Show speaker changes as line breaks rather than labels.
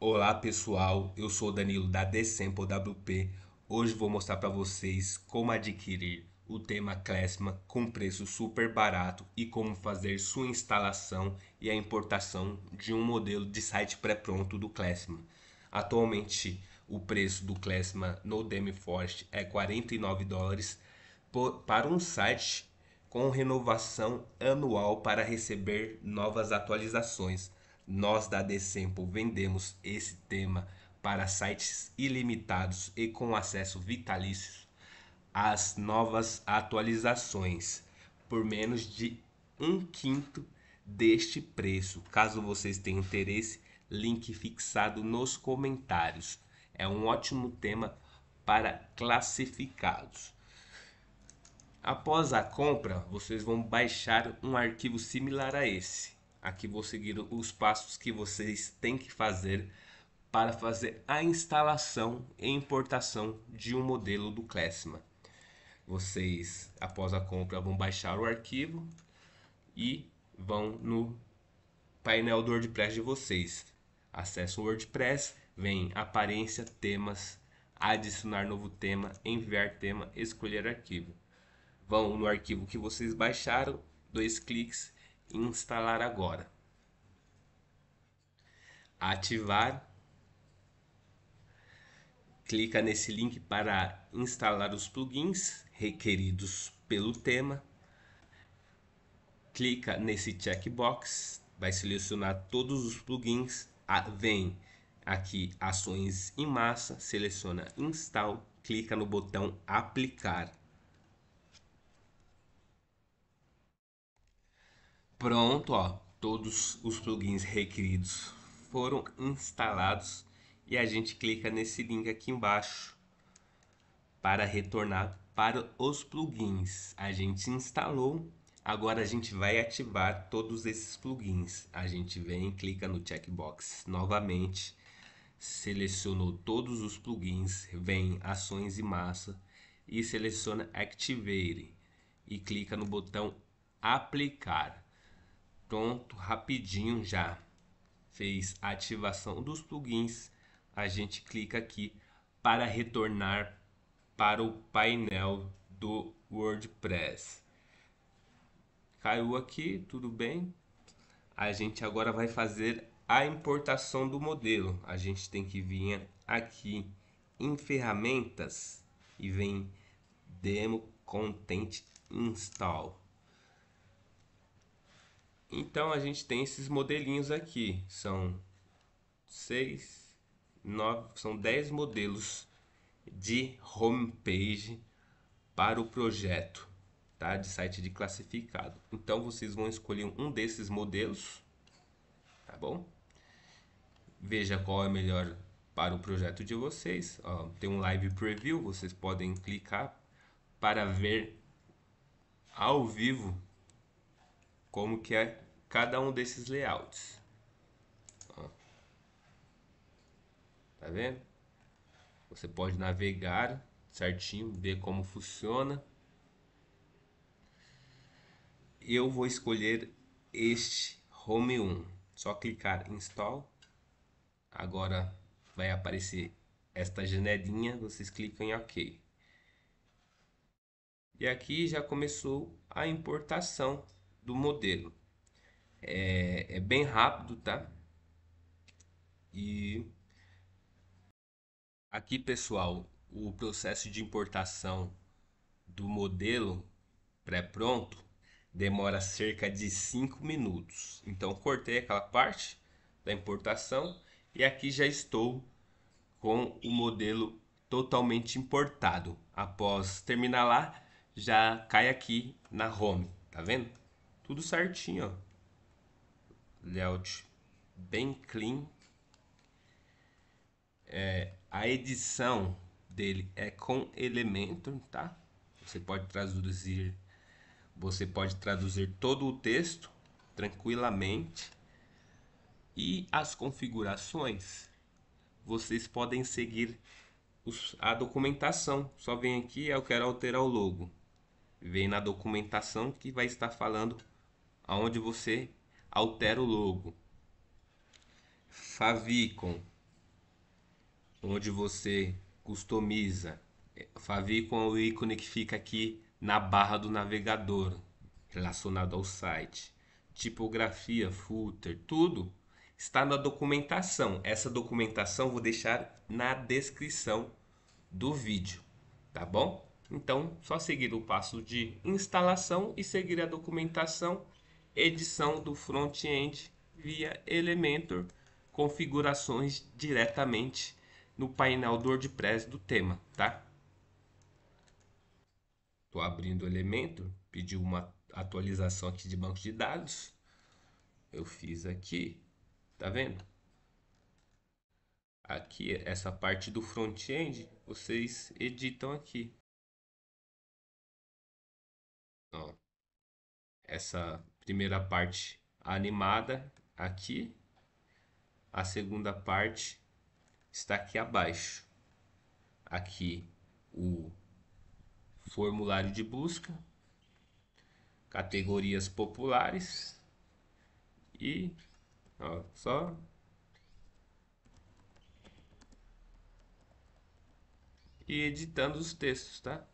Olá pessoal, eu sou Danilo da The WP. Hoje vou mostrar para vocês como adquirir o tema Klesma com preço super barato e como fazer sua instalação e a importação de um modelo de site pré-pronto do Klesma. Atualmente o preço do Klesma no Demiforce é 49 dólares para um site com renovação anual para receber novas atualizações. Nós da The vendemos esse tema para sites ilimitados e com acesso vitalício às novas atualizações por menos de um quinto deste preço. Caso vocês tenham interesse, link fixado nos comentários. É um ótimo tema para classificados. Após a compra, vocês vão baixar um arquivo similar a esse. Aqui vou seguir os passos que vocês têm que fazer para fazer a instalação e importação de um modelo do Classma. Vocês, após a compra, vão baixar o arquivo e vão no painel do WordPress de vocês. Acesso o WordPress, vem aparência, temas, adicionar novo tema, enviar tema, escolher arquivo. Vão no arquivo que vocês baixaram, dois cliques instalar agora. Ativar. Clica nesse link para instalar os plugins requeridos pelo tema. Clica nesse checkbox, vai selecionar todos os plugins. vem aqui ações em massa, seleciona install, clica no botão aplicar. Pronto, ó, todos os plugins requeridos foram instalados e a gente clica nesse link aqui embaixo para retornar para os plugins. A gente instalou, agora a gente vai ativar todos esses plugins. A gente vem, clica no checkbox novamente, selecionou todos os plugins, vem ações e massa e seleciona Activate e clica no botão aplicar pronto rapidinho já fez a ativação dos plugins a gente clica aqui para retornar para o painel do WordPress caiu aqui tudo bem a gente agora vai fazer a importação do modelo a gente tem que vir aqui em ferramentas e vem demo content install então a gente tem esses modelinhos aqui, são seis, nove, são 10 modelos de homepage para o projeto, tá? De site de classificado. Então vocês vão escolher um desses modelos, tá bom? Veja qual é melhor para o projeto de vocês. Ó, tem um live preview, vocês podem clicar para ver ao vivo como que é cada um desses layouts. Ó. Tá vendo? Você pode navegar certinho, ver como funciona. Eu vou escolher este Home 1. Só clicar em Install. Agora vai aparecer esta janelinha, vocês clicam em OK. E aqui já começou a importação do modelo. É, é bem rápido, tá? E aqui, pessoal, o processo de importação do modelo pré-pronto demora cerca de 5 minutos. Então, cortei aquela parte da importação e aqui já estou com o modelo totalmente importado. Após terminar lá, já cai aqui na home, tá vendo? Tudo certinho, ó. Layout bem clean. É, a edição dele é com elemento, tá? Você pode traduzir, você pode traduzir todo o texto tranquilamente. E as configurações, vocês podem seguir os, a documentação. Só vem aqui, eu quero alterar o logo. Vem na documentação que vai estar falando aonde você altera o logo. Favicon, onde você customiza. Favicon é o ícone que fica aqui na barra do navegador, relacionado ao site. Tipografia, footer, tudo está na documentação. Essa documentação vou deixar na descrição do vídeo, tá bom? Então, só seguir o passo de instalação e seguir a documentação edição do front-end via Elementor, configurações diretamente no painel do WordPress do tema, tá? Estou abrindo o Elementor, pediu uma atualização aqui de banco de dados. Eu fiz aqui, tá vendo? Aqui, essa parte do front-end, vocês editam aqui. Ó, essa primeira parte animada aqui, a segunda parte está aqui abaixo. Aqui o formulário de busca, categorias populares e ó, só e editando os textos, tá?